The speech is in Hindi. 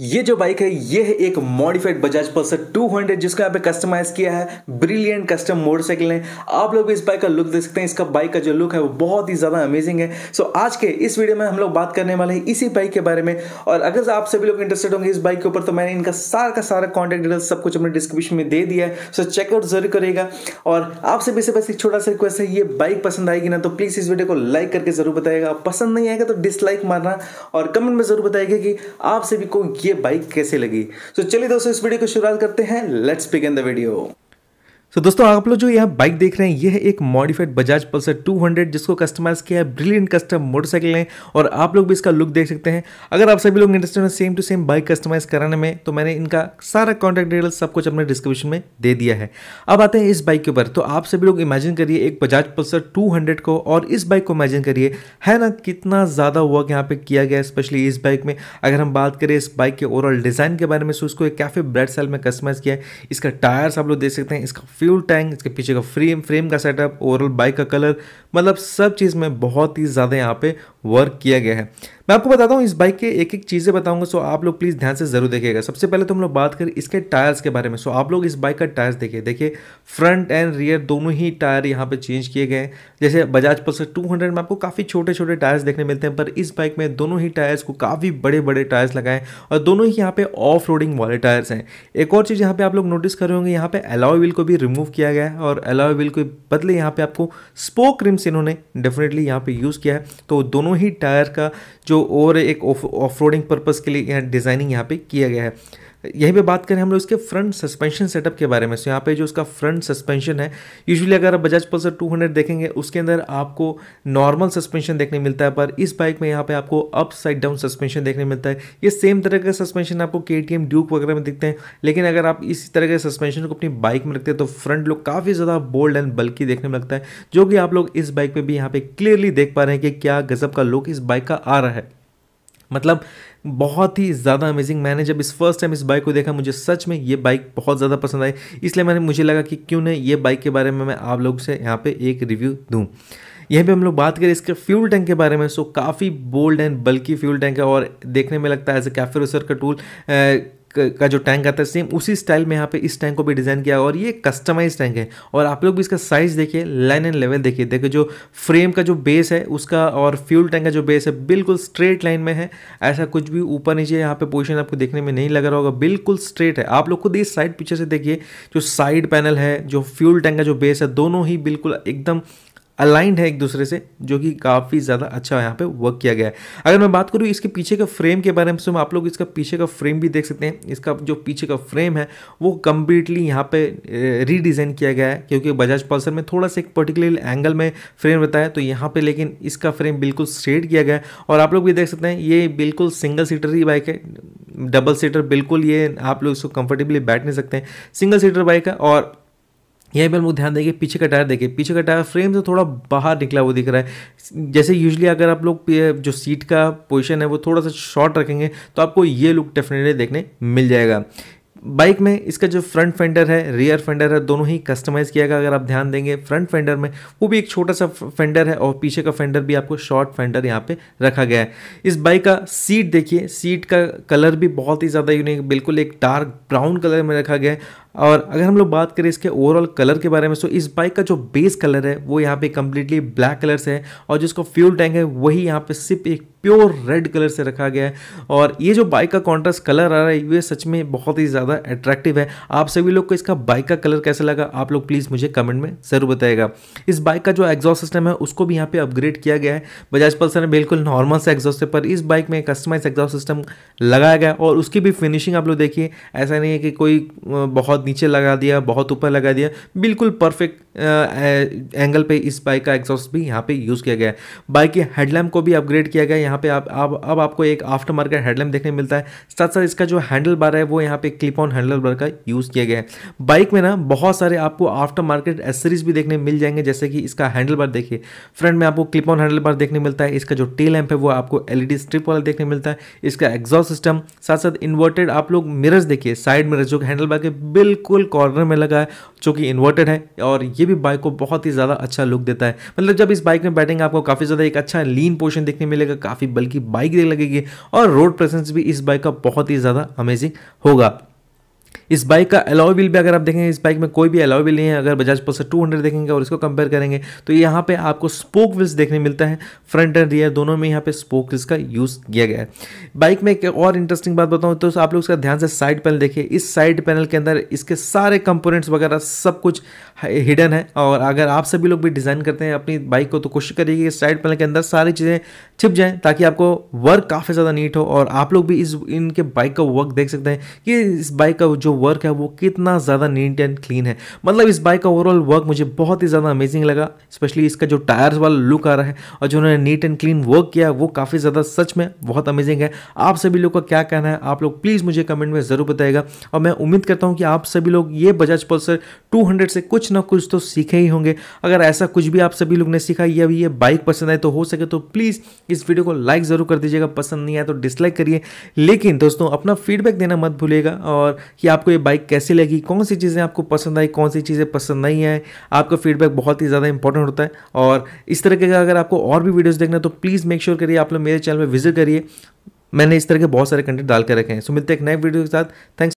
ये जो बाइक है ये है एक मॉडिफाइड बजाज पल्सर 200 जिसको यहाँ पे कस्टमाइज किया है ब्रिलियंट कस्टम मोटरसाइकिल है आप लोग भी इस बाइक का लुक देख सकते हैं इसका बाइक का जो लुक है वो बहुत ही ज़्यादा अमेजिंग है सो so, आज के इस वीडियो में हम लोग बात करने वाले हैं इसी बाइक के बारे में और अगर आप सभी लोग इंटरेस्टेड होंगे इस बाइक के ऊपर तो मैंने इनका सारा का सारा कॉन्टैक्ट डिटेल्स सब कुछ अपने डिस्क्रिप्शन में दे दिया है सो so, चेकआउट जरूर करेगा और आप सभी से बस एक छोटा सा रिक्वेस्ट है ये बाइक पसंद आएगी ना तो प्लीज़ इस वीडियो को लाइक करके जरूर बताएगा पसंद नहीं आएगा तो डिसलाइक मारना और कमेंट में जरूर बताएगा कि आप सभी को ये बाइक कैसे लगी तो चलिए दोस्तों इस वीडियो को शुरुआत करते हैं let's begin the video so so, दोस्तों आप लोग जो यहाँ बाइक देख रहे हैं यह है एक मॉडिफाइड बजाज पल्सर 200 जिसको कस्टमाइज किया है ब्रिलियंट कस्टम मोटरसाइकिल है और आप लोग भी इसका लुक देख सकते हैं अगर आप सभी लोग इंटरेस्टेड हैं same to same bike customise कराने में तो मैंने इनका सारा कॉन्टैक्ट डिटेल सब कुछ अपने डिस्क्रिप्शन में दे दिया है अब आते हैं इस बाइक के ऊपर तो आप सभी लोग इमेजिन करिए एक बजाज पल्सर टू को और इस बाइक को इमेजिन करिए है ना कितना ज़्यादा वर्क यहाँ पर किया गया स्पेशली इस बाइक में अगर हम बात करें इस बाइक के ओवरऑल डिज़ाइन के बारे में सो इसको एक कैफे ब्रेड सेल में कस्टमाइज किया है इसका टायर्स आप लोग देख सकते हैं इसका फ्यूल टैंक इसके पीछे का फ्रेम फ्रेम का सेटअप ओवरऑल बाइक का कलर मतलब सब चीज़ में बहुत ही ज़्यादा यहाँ पे वर्क किया गया है मैं आपको बताता हूँ इस बाइक के एक एक चीज़ें बताऊंगा सो आप लोग प्लीज़ ध्यान से ज़रूर देखिएगा सबसे पहले तो हम लोग बात करें इसके टायर्स के बारे में सो आप लोग इस बाइक का टायर्स देखिए देखिए फ्रंट एंड रियर दोनों ही टायर यहाँ पे चेंज किए गए जैसे बजाज पल्सर हंड्रेड में आपको काफ़ी छोटे छोटे टायर्स देखने मिलते हैं पर इस बाइक में दोनों ही टायर्स को काफ़ी बड़े बड़े टायर्स लगाए और दोनों ही यहाँ पे ऑफ रोडिंग वाले टायर्स हैं एक और चीज़ यहाँ पे आप लोग नोटिस कर रहे होंगे यहाँ पे अलाव व्हील को भी रिमूव किया गया है और अलाव व्हील के बदले यहाँ पे आपको स्पोक रिम्स इन्होंने डेफिनेटली यहाँ पे यूज़ किया है तो दोनों ही टायर का जो जो और एक ऑफ रोडिंग पर्पज़ के लिए यहाँ डिज़ाइनिंग यहाँ पे किया गया है यहीं पे बात करें हम लोग इसके फ्रंट सस्पेंशन सेटअप के बारे में सो यहाँ पे जो इसका फ्रंट सस्पेंशन है यूजुअली अगर आप बजाज पल्सर 200 देखेंगे उसके अंदर आपको नॉर्मल सस्पेंशन देखने मिलता है पर इस बाइक में यहाँ पे आपको अप साइड डाउन सस्पेंशन देखने मिलता है ये सेम तरह का सस्पेंशन आपको के टी एम ड्यूक वगैरह में दिखते हैं लेकिन अगर आप इस तरह के सस्पेंशन को अपनी बाइक में रखते हैं तो फ्रंट लुक काफ़ी ज़्यादा बोल्ड एंड बल्कि देखने में लगता है जो कि आप लोग इस बाइक पर भी यहाँ पे क्लियरली देख पा रहे हैं कि क्या गजब का लुक इस बाइक का आ रहा है मतलब बहुत ही ज़्यादा अमेजिंग मैंने जब इस फर्स्ट टाइम इस बाइक को देखा मुझे सच में ये बाइक बहुत ज़्यादा पसंद आई इसलिए मैंने मुझे लगा कि क्यों नहीं ये बाइक के बारे में मैं आप लोग से यहाँ पे एक रिव्यू दूँ यहीं पे हम लोग बात करें इसके फ्यूल टैंक के बारे में सो काफ़ी बोल्ड एंड बल्कि फ्यूल टैंक है और देखने में लगता है एज ए कैफे रोसर का टूल का जो टैंक आता है सेम उसी स्टाइल में यहाँ पे इस टैंक को भी डिज़ाइन किया और ये कस्टमाइज टैंक है और आप लोग भी इसका साइज़ देखिए लाइन एंड लेवल देखिए देखिए जो फ्रेम का जो बेस है उसका और फ्यूल टैंक का जो बेस है बिल्कुल स्ट्रेट लाइन में है ऐसा कुछ भी ऊपर नीचे यहाँ पे पोजिशन आपको देखने में नहीं लग रहा होगा बिल्कुल स्ट्रेट है आप लोग खुद इस साइड पीछे से देखिए जो साइड पैनल है जो फ्यूल टैंक का जो बेस है दोनों ही बिल्कुल एकदम अलाइंड है एक दूसरे से जो कि काफ़ी ज़्यादा अच्छा यहाँ पे वर्क किया गया है अगर मैं बात करूँ इसके पीछे का फ्रेम के बारे में तो आप लोग इसका पीछे का फ्रेम भी देख सकते हैं इसका जो पीछे का फ्रेम है वो कम्प्लीटली यहाँ पे रीडिज़ाइन किया गया है क्योंकि बजाज पल्सर में थोड़ा सा एक पर्टिकुलर एंगल में फ्रेम रहता है तो यहाँ पर लेकिन इसका फ्रेम बिल्कुल स्ट्रेट किया गया है और आप लोग भी देख सकते हैं ये बिल्कुल सिंगल सीटर ही बाइक है डबल सीटर बिल्कुल ये आप लोग इसको कंफर्टेबली बैठ नहीं सकते हैं सिंगल सीटर बाइक है और यहीं पर हम लोग ध्यान देंगे पीछे का टायर देखिए पीछे का टायर फ्रेम से तो थोड़ा बाहर निकला हुआ दिख रहा है जैसे यूजली अगर आप लोग जो सीट का पोजीशन है वो थोड़ा सा शॉर्ट रखेंगे तो आपको ये लुक डेफिनेटली देखने मिल जाएगा बाइक में इसका जो फ्रंट फेंडर है रियर फेंडर है दोनों ही कस्टमाइज़ किया गया अगर आप ध्यान देंगे फ्रंट फेंडर में वो भी एक छोटा सा फेंडर है और पीछे का फेंडर भी आपको शॉर्ट फेंडर यहाँ पे रखा गया है इस बाइक का सीट देखिए सीट का कलर भी बहुत ही ज़्यादा यूनिक बिल्कुल एक डार्क ब्राउन कलर में रखा गया है और अगर हम लोग बात करें इसके ओवरऑल कलर के बारे में तो इस बाइक का जो बेस कलर है वो यहाँ पे कम्प्लीटली ब्लैक कलर से है और जिसको फ्यूल टैंक है वही यहाँ पे सिर्फ एक प्योर रेड कलर से रखा गया है और ये जो बाइक का कॉन्ट्रास्ट कलर आ रहा है ये सच में बहुत ही ज़्यादा अट्रैक्टिव है आप सभी लोग को इसका बाइक का कलर कैसा लगा आप लोग प्लीज़ मुझे कमेंट में ज़रूर बताएगा इस बाइक का जो एग्जॉस्ट सिस्टम है उसको भी यहाँ पर अपग्रेड किया गया है बजाज पल्सर ने बिल्कुल नॉर्मल से एग्जॉस्ट पर इस बाइक में कस्टमाइज एग्जॉस्ट सिस्टम लगाया गया और उसकी भी फिनिशिंग आप लोग देखिए ऐसा नहीं है कि कोई बहुत नीचे लगा दिया बहुत ऊपर लगा दिया बिल्कुल परफेक्ट एंगल पे इस बाइक का एग्जॉस्ट भी यहाँ पे यूज़ किया गया है बाइक के हेडलैम्प को भी अपग्रेड किया गया यहाँ पे आप अब आप, आपको एक आफ्टर मार्केट हेडलैम्प देखने मिलता है साथ साथ इसका जो हैंडल बार है वो यहाँ पे क्लिप ऑन हैंडल बार का यूज़ किया गया है बाइक में ना बहुत सारे आपको आफ्टर मार्केट एसेसरीज भी देखने मिल जाएंगे जैसे कि इसका हैंडल बार देखिए फ्रंट में आपको क्लिप ऑन हैंडल बार देखने मिलता है इसका जो टेल लैम्प है वो आपको एल स्ट्रिप वाला देखने मिलता है इसका एग्जॉस्ट सिस्टम साथ साथ इन्वर्टेड आप लोग मिरर्स देखिए साइड मिररस जो हैंडल बार के बिल बिल्कुल कॉर्नर में लगा है जो कि इन्वर्टेड है और ये भी बाइक को बहुत ही ज़्यादा अच्छा लुक देता है मतलब जब इस बाइक में बैठेंगे आपको काफ़ी ज़्यादा एक अच्छा लीन पोर्शन देखने मिलेगा काफ़ी बल्कि बाइक लगेगी और रोड प्रेजेंस भी इस बाइक का बहुत ही ज़्यादा अमेजिंग होगा इस बाइक का अलाउ व्हील भी अगर आप देखेंगे इस बाइक में कोई भी अलाउ व्हील नहीं है अगर बजाज पल्सर 200 देखेंगे और इसको कंपेयर करेंगे तो यहाँ पे आपको स्पोक व्हील्स देखने मिलता है फ्रंट एंड रियर दोनों में यहाँ पे स्पोक व्हील्स का यूज़ किया गया है बाइक में एक और इंटरेस्टिंग बात बताऊँ तो आप लोग उसका ध्यान से साइड पैनल देखिए इस साइड पैनल के अंदर इसके सारे कंपोनेंट्स वगैरह सब कुछ हिडन है और अगर आप सभी लोग भी डिज़ाइन करते हैं अपनी बाइक को तो कोशिश करिए कि साइड पैनल के अंदर सारी चीज़ें छिप जाएँ ताकि आपको वर्क काफ़ी ज़्यादा नीट हो और आप लोग भी इस इनके बाइक का वर्क देख सकते हैं कि इस बाइक का जो वर्क है वो कितना ज़्यादा नीट एंड क्लीन है मतलब इस बाइक का ओवरऑल वर्क मुझे बहुत ही ज़्यादा अमेजिंग लगा स्पेशली इसका जो टायर्स वाला लुक आ रहा है और जो उन्होंने नीट एंड क्लीन वर्क किया वो काफ़ी ज़्यादा सच में बहुत अमेजिंग है आप सभी लोग का क्या कहना है आप लोग प्लीज़ मुझे कमेंट में ज़रूर बताएगा और मैं उम्मीद करता हूँ कि आप सभी लोग ये बजाज पल्सर टू से कुछ ना कुछ तो सीखे ही होंगे अगर ऐसा कुछ भी आप सभी लोग ने सीखा या भी ये बाइक पसंद आए तो हो सके तो प्लीज़ इस वीडियो को लाइक ज़रूर कर दीजिएगा पसंद नहीं आया तो डिसलाइक करिए लेकिन दोस्तों अपना फीडबैक देना मत भूलिएगा और कि आपको आपको ये बाइक कैसी लगी कौन सी चीज़ें आपको पसंद आई कौन सी चीज़ें पसंद नहीं आई आपका फीडबैक बहुत ही ज़्यादा इंपॉर्टेंट होता है और इस तरह का अगर आपको और भी वीडियोज़ देखना है तो प्लीज़ मेक श्योर करिए आप लोग मेरे चैनल पर विजिट करिए मैंने इस तरह के बहुत सारे कंटेंट डाल के रखे हैं सो मिलते हैं एक नए वीडियो के साथ थैंक्स